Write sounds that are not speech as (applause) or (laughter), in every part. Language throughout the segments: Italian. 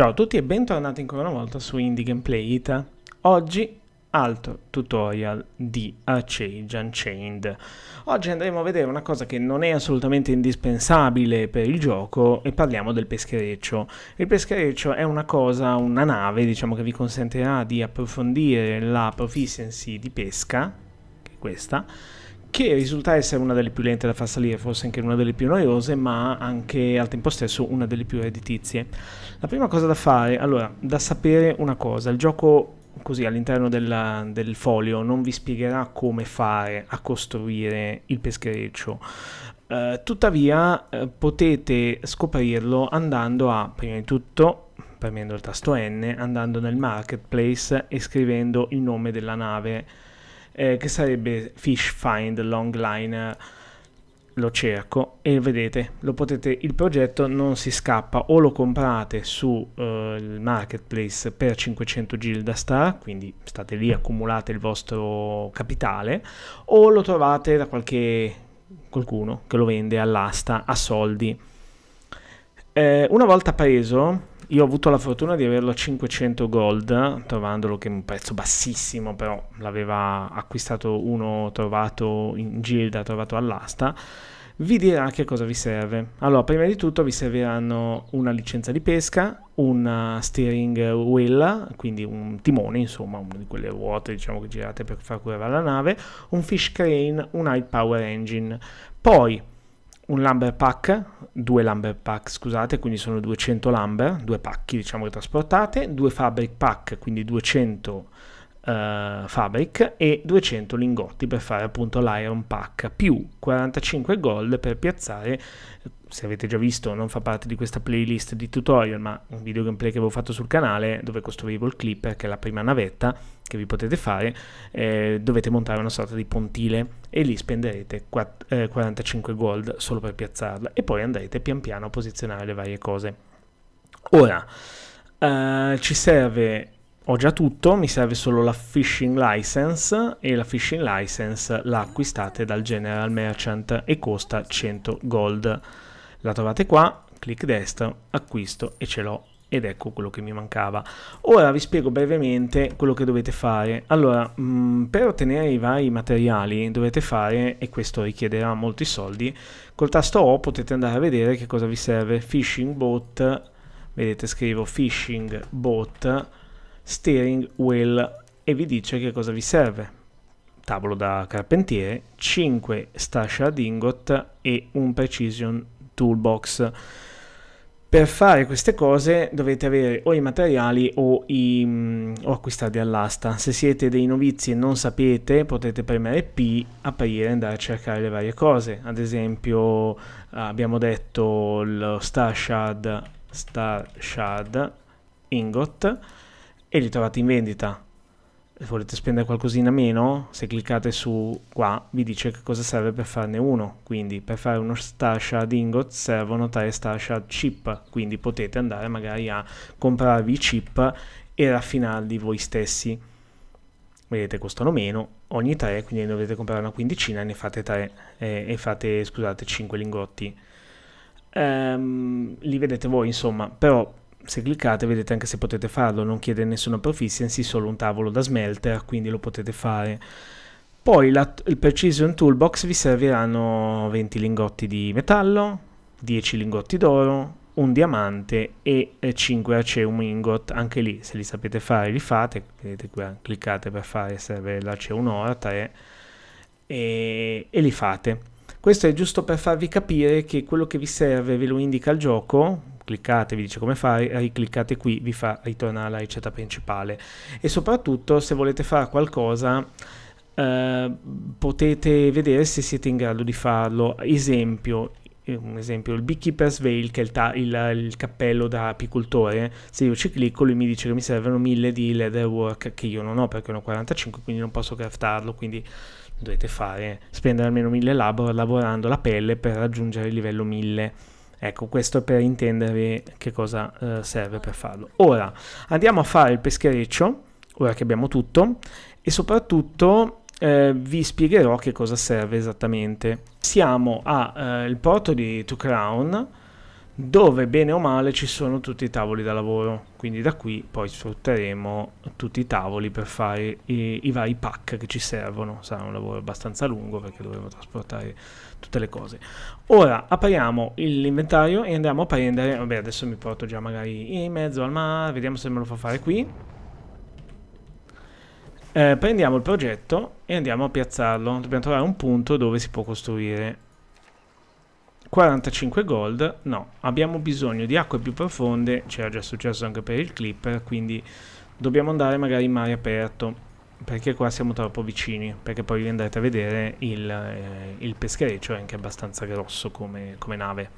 Ciao a tutti e bentornati ancora una volta su Indie Gameplay It. Oggi altro tutorial di Arcade Unchained. Oggi andremo a vedere una cosa che non è assolutamente indispensabile per il gioco e parliamo del peschereccio. Il peschereccio è una cosa, una nave diciamo che vi consentirà di approfondire la proficiency di pesca, che è questa, che risulta essere una delle più lente da far salire, forse anche una delle più noiose, ma anche al tempo stesso una delle più redditizie. La prima cosa da fare, allora, da sapere una cosa, il gioco così all'interno della, del folio non vi spiegherà come fare a costruire il peschereccio. Eh, tuttavia eh, potete scoprirlo andando a, prima di tutto, premendo il tasto N, andando nel marketplace e scrivendo il nome della nave eh, che sarebbe Fish Find Long Line lo cerco e vedete lo potete il progetto non si scappa o lo comprate sul eh, marketplace per 500 gilda star quindi state lì accumulate il vostro capitale o lo trovate da qualche qualcuno che lo vende all'asta a soldi eh, una volta preso io ho avuto la fortuna di averlo a 500 gold, trovandolo che è un prezzo bassissimo, però l'aveva acquistato uno trovato in gilda, trovato all'asta. Vi dirà che cosa vi serve. Allora, prima di tutto vi serviranno una licenza di pesca, una uh, steering wheel, quindi un timone, insomma, una di quelle ruote diciamo, che girate per far curare la nave, un fish crane, un high power engine. Poi un lumber pack, due lumber pack scusate, quindi sono 200 lumber, due pacchi diciamo che trasportate, due fabric pack, quindi 200 Uh, fabric e 200 lingotti per fare appunto l'iron pack più 45 gold per piazzare se avete già visto non fa parte di questa playlist di tutorial ma un video gameplay che avevo fatto sul canale dove costruivo il clipper che è la prima navetta che vi potete fare eh, dovete montare una sorta di pontile e lì spenderete 4, eh, 45 gold solo per piazzarla e poi andrete pian piano a posizionare le varie cose ora uh, ci serve ho già tutto, mi serve solo la phishing license e la phishing license la acquistate dal General Merchant e costa 100 gold. La trovate qua, clic destro, acquisto e ce l'ho ed ecco quello che mi mancava. Ora vi spiego brevemente quello che dovete fare. Allora, mh, mm, per ottenere i vari materiali dovete fare, e questo richiederà molti soldi, col tasto O potete andare a vedere che cosa vi serve. Phishing bot, vedete scrivo phishing bot steering wheel e vi dice che cosa vi serve. Tavolo da carpentiere, 5 stasce ad ingot e un precision toolbox. Per fare queste cose dovete avere o i materiali o, i, mm, o acquistarli all'asta. Se siete dei novizi e non sapete, potete premere P, aprire e andare a cercare le varie cose. Ad esempio, abbiamo detto lo Star Shard, Ingot e li trovate in vendita. Se volete spendere qualcosina meno, se cliccate su qua vi dice che cosa serve per farne uno. Quindi per fare uno Starshard Ingot servono tre Starshard Chip, quindi potete andare magari a comprarvi i chip e raffinarli voi stessi. Vedete, costano meno ogni tre, quindi ne dovete comprare una quindicina e ne fate tre, eh, e fate, scusate, cinque lingotti. Um, li vedete voi, insomma, però se cliccate vedete anche se potete farlo, non chiede nessuna proficiency, solo un tavolo da smelter, quindi lo potete fare. Poi la, il Precision Toolbox vi serviranno 20 lingotti di metallo, 10 lingotti d'oro, un diamante e 5 aceum ingot, anche lì se li sapete fare li fate, vedete qua, cliccate per fare, serve l'aceum oro, 3 e, e li fate. Questo è giusto per farvi capire che quello che vi serve ve lo indica il gioco, cliccate, vi dice come fare, ricliccate qui, vi fa ritornare alla ricetta principale. E soprattutto se volete fare qualcosa eh, potete vedere se siete in grado di farlo. Esempio, eh, un esempio, il Beekeeper's Veil, che è il, il, il, cappello da apicoltore, se io ci clicco lui mi dice che mi servono 1000 di leatherwork che io non ho perché ne ho 45, quindi non posso craftarlo, quindi dovete fare, spendere almeno 1000 labor lavorando la pelle per raggiungere il livello 1000. Ecco, questo per intendere che cosa eh, serve per farlo. Ora, andiamo a fare il peschereccio, ora che abbiamo tutto, e soprattutto eh, vi spiegherò che cosa serve esattamente. Siamo al eh, porto di Two Crown, dove bene o male ci sono tutti i tavoli da lavoro quindi da qui poi sfrutteremo tutti i tavoli per fare i, i vari pack che ci servono sarà un lavoro abbastanza lungo perché dovremo trasportare tutte le cose ora apriamo l'inventario e andiamo a prendere vabbè adesso mi porto già magari in mezzo al mare vediamo se me lo fa fare qui eh, prendiamo il progetto e andiamo a piazzarlo dobbiamo trovare un punto dove si può costruire 45 gold, no, abbiamo bisogno di acque più profonde, c'era già successo anche per il Clipper, quindi dobbiamo andare magari in mare aperto, perché qua siamo troppo vicini, perché poi vi andrete a vedere il, eh, il peschereccio è anche abbastanza grosso come, come nave.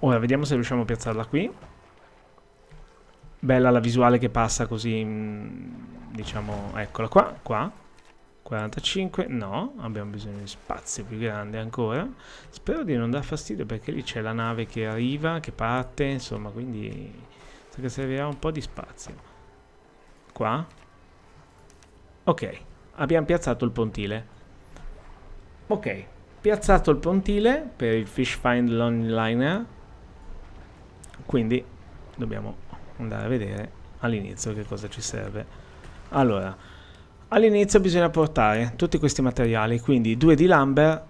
Ora vediamo se riusciamo a piazzarla qui. Bella la visuale che passa così, mm, diciamo, eccola qua, qua, 45, no, abbiamo bisogno di spazio più grande ancora. Spero di non dar fastidio perché lì c'è la nave che arriva, che parte, insomma, quindi so che servirà un po' di spazio. Qua. Ok, abbiamo piazzato il pontile. Ok, piazzato il pontile per il Fish Find Longliner. Quindi dobbiamo andare a vedere all'inizio che cosa ci serve. Allora, All'inizio bisogna portare tutti questi materiali, quindi due di lumber,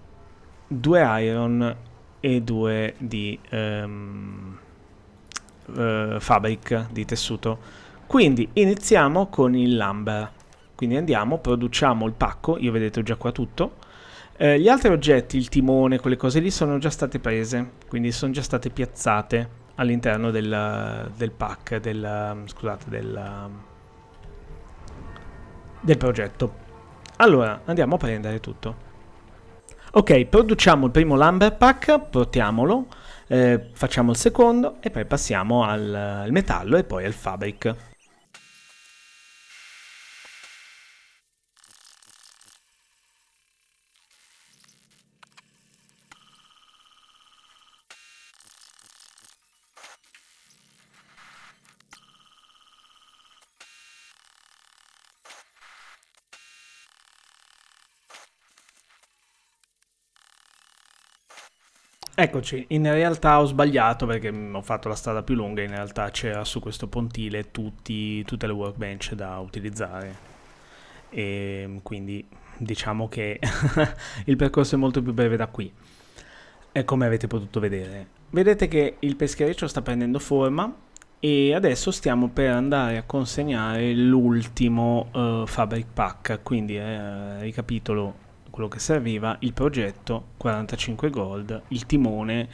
due iron e due di um, uh, fabric, di tessuto. Quindi iniziamo con il lumber. Quindi andiamo, produciamo il pacco, io vedete ho già qua tutto. Eh, gli altri oggetti, il timone, quelle cose lì, sono già state prese, quindi sono già state piazzate all'interno del, del pack, del, scusate, del, del progetto. Allora, andiamo a prendere tutto. Ok, produciamo il primo lumber pack, portiamolo, eh, facciamo il secondo e poi passiamo al, al metallo e poi al fabric. Eccoci, in realtà ho sbagliato perché mm, ho fatto la strada più lunga, in realtà c'era su questo pontile tutti, tutte le workbench da utilizzare e ehm, quindi diciamo che (laughs) il percorso è molto più breve da qui e come avete potuto vedere. Vedete che il peschereccio sta prendendo forma e adesso stiamo per andare a consegnare l'ultimo uh, fabric pack, quindi eh, ricapitolo quello che serviva, il progetto, 45 gold, il timone,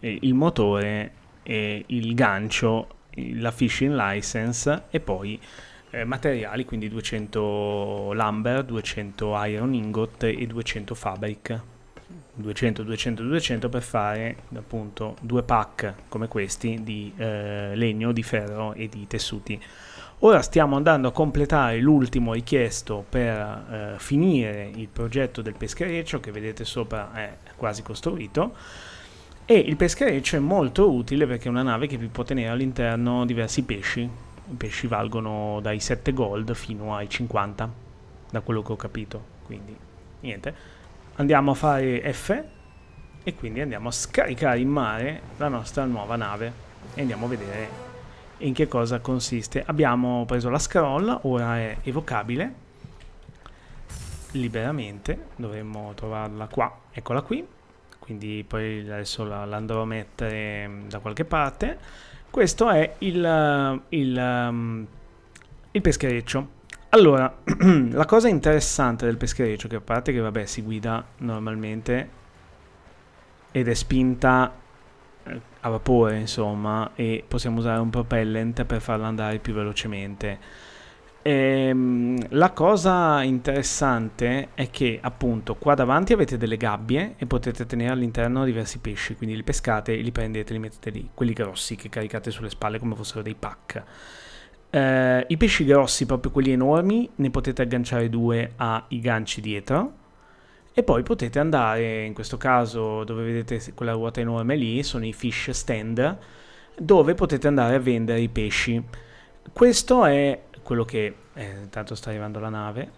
eh, il motore, eh, il gancio, la fishing license e poi eh, materiali, quindi 200 lumber, 200 iron ingot e 200 fabric. 200, 200, 200 per fare appunto due pack come questi di eh, legno, di ferro e di tessuti. Ora stiamo andando a completare l'ultimo richiesto per eh, finire il progetto del peschereccio che vedete sopra è quasi costruito e il peschereccio è molto utile perché è una nave che vi può tenere all'interno diversi pesci. I pesci valgono dai 7 gold fino ai 50, da quello che ho capito. Quindi niente. Andiamo a fare F e quindi andiamo a scaricare in mare la nostra nuova nave e andiamo a vedere in che cosa consiste. Abbiamo preso la scroll, ora è evocabile liberamente, dovremmo trovarla qua, eccola qui, quindi poi adesso la, andrò a mettere mm, da qualche parte. Questo è il, eh, il, mm, il peschereccio. Allora, (clears throat) la cosa interessante del peschereccio, che a parte che vabbè si guida normalmente ed è spinta a vapore insomma e possiamo usare un propellant per farla andare più velocemente ehm, la cosa interessante è che appunto qua davanti avete delle gabbie e potete tenere all'interno diversi pesci quindi li pescate, li prendete, li mettete lì quelli grossi che caricate sulle spalle come fossero dei pack ehm, i pesci grossi, proprio quelli enormi, ne potete agganciare due ai ganci dietro e poi potete andare, in questo caso dove vedete quella ruota enorme lì, sono i fish stand, dove potete andare a vendere i pesci. Questo è quello che... Eh, intanto sta arrivando la nave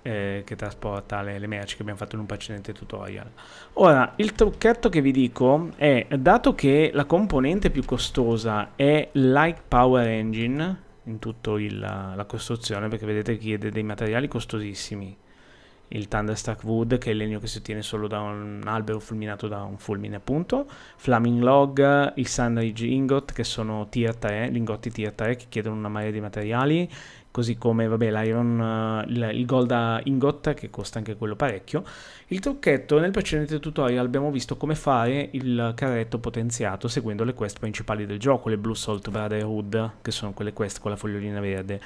eh, che trasporta le, le, merci che abbiamo fatto in un precedente tutorial. Ora, il trucchetto che vi dico è, dato che la componente più costosa è Light Power Engine, in tutta la, costruzione, perché vedete che chiede dei materiali costosissimi, il Thunderstruck Wood, che è il legno che si ottiene solo da un albero fulminato da un fulmine, appunto. Flaming Log, il Sunridge Ingot, che sono tier 3, lingotti tier 3 che chiedono una marea di materiali, così come, vabbè, l'Iron, eh, il, il Golda Ingot, che costa anche quello parecchio. Il trucchetto, nel precedente tutorial abbiamo visto come fare il carretto potenziato seguendo le quest principali del gioco, le Blue Salt Brotherhood, che sono quelle quest con la fogliolina verde.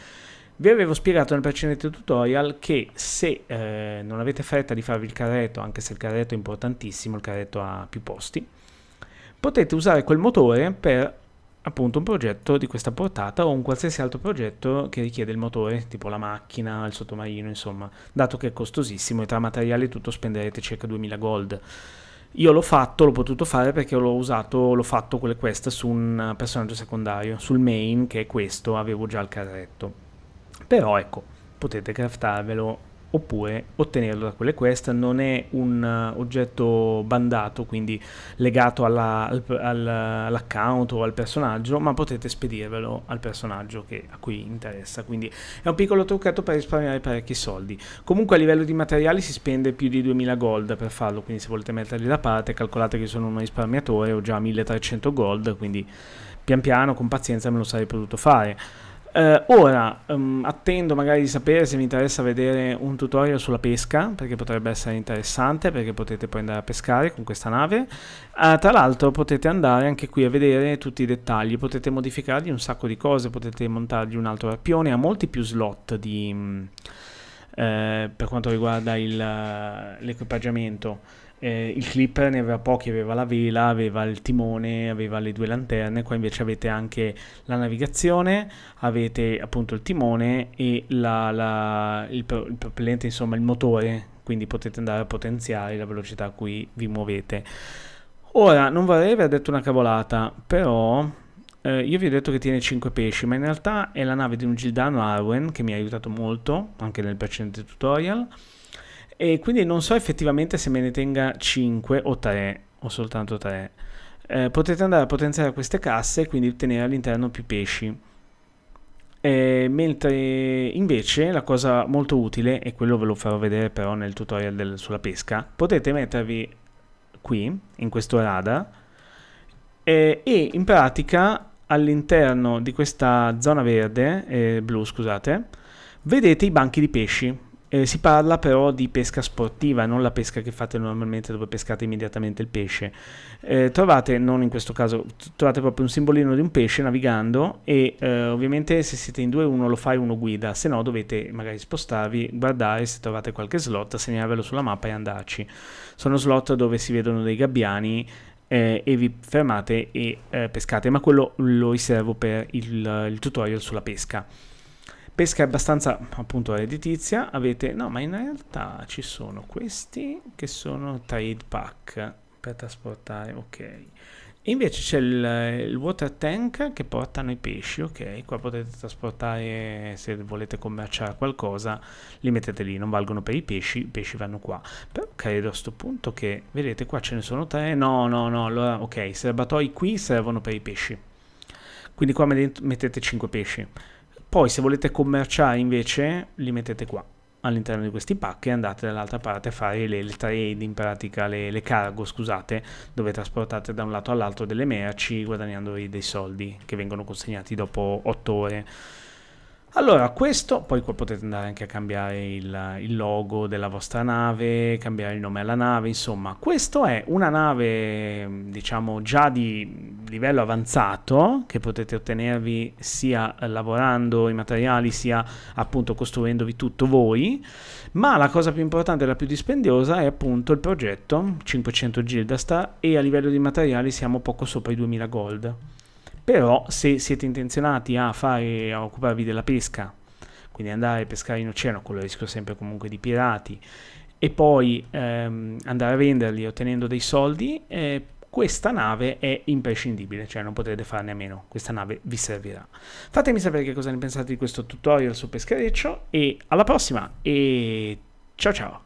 Vi avevo spiegato nel precedente tutorial che se eh, non avete fretta di farvi il carretto, anche se il carretto è importantissimo, il carretto ha più posti, potete usare quel motore per appunto un progetto di questa portata o un qualsiasi altro progetto che richiede il motore, tipo la macchina, il sottomarino, insomma, dato che è costosissimo e tra materiale e tutto spenderete circa 2000 gold. Io l'ho fatto, l'ho potuto fare perché l'ho usato, l'ho fatto quelle quest su un personaggio secondario, sul main che è questo, avevo già il carretto. Però ecco, potete craftarvelo oppure ottenerlo da quelle quest. Non è un eh, oggetto bandato, quindi legato alla, al, al, all'account o al personaggio, ma potete spedirvelo al personaggio che, a cui interessa. Quindi è un piccolo trucchetto per risparmiare parecchi soldi. Comunque a livello di materiali si spende più di 2000 gold per farlo, quindi se volete metterli da parte calcolate che sono un risparmiatore, ho già 1300 gold, quindi pian piano, con pazienza me lo sarei potuto fare. Uh, ora um, attendo magari di sapere se vi interessa vedere un tutorial sulla pesca perché potrebbe essere interessante perché potete poi andare a pescare con questa nave uh, tra l'altro potete andare anche qui a vedere tutti i dettagli potete modificargli un sacco di cose potete montargli un altro arpione ha molti più slot di, mh, mm, eh, per quanto riguarda eh, l'equipaggiamento eh, il Clipper ne aveva pochi, aveva la vela, aveva il timone, aveva le due lanterne, qua invece avete anche la navigazione, avete appunto il timone e la, la, il, il propellente, insomma il motore, quindi potete andare a potenziare la velocità a cui vi muovete. Ora, non vorrei aver detto una cavolata, però eh, io vi ho detto che tiene 5 pesci, ma in realtà è la nave di un Gildano Arwen che mi ha aiutato molto, anche nel precedente tutorial, e quindi non so effettivamente se me ne tenga 5 o 3 o soltanto 3. Eh, potete andare a potenziare queste casse e quindi tenere all'interno più pesci. Eh, mentre invece la cosa molto utile, e quello ve lo farò vedere però nel tutorial del, sulla pesca, potete mettervi qui, in questo radar, eh, e in pratica all'interno di questa zona verde, eh, blu scusate, vedete i banchi di pesci eh, si parla però di pesca sportiva, non la pesca che fate normalmente dove pescate immediatamente il pesce. Eh, trovate, non in questo caso, trovate proprio un simbolino di un pesce navigando e eh, ovviamente se siete in due uno lo fa e uno guida, se no dovete magari spostarvi, guardare se trovate qualche slot, segnarvelo sulla mappa e andarci. Sono slot dove si vedono dei gabbiani eh, e vi fermate e eh, pescate, ma quello lo riservo per il, il tutorial sulla pesca. Pesca è abbastanza appunto redditizia. Avete. No, ma in realtà ci sono questi che sono trade pack per trasportare. Ok. E invece c'è il, il, water tank che portano i pesci, ok? Qua potete trasportare, se volete commerciare qualcosa, li mettete lì, non valgono per i pesci, i pesci vanno qua. Però credo a questo punto che, vedete, qua ce ne sono tre, no, no, no, allora, ok, i serbatoi qui servono per i pesci. Quindi qua mettete 5 pesci. Poi se volete commerciare invece li mettete qua all'interno di questi pack e andate dall'altra parte a fare le, le trade, in pratica le, le, cargo, scusate, dove trasportate da un lato all'altro delle merci guadagnandovi dei soldi che vengono consegnati dopo 8 ore. Allora, questo, poi potete andare anche a cambiare il, il, logo della vostra nave, cambiare il nome alla nave, insomma, questo è una nave, diciamo, già di livello avanzato, che potete ottenervi sia lavorando i materiali, sia appunto costruendovi tutto voi, ma la cosa più importante e la più dispendiosa è appunto il progetto, 500 Gildastar, e a livello di materiali siamo poco sopra i 2000 gold però se siete intenzionati a, fare, a occuparvi della pesca, quindi andare a pescare in oceano con il rischio sempre comunque di pirati e poi ehm, andare a venderli ottenendo dei soldi, eh, questa nave è imprescindibile, cioè non potrete farne a meno, questa nave vi servirà. Fatemi sapere che cosa ne pensate di questo tutorial su Pescareccio e alla prossima e ciao ciao!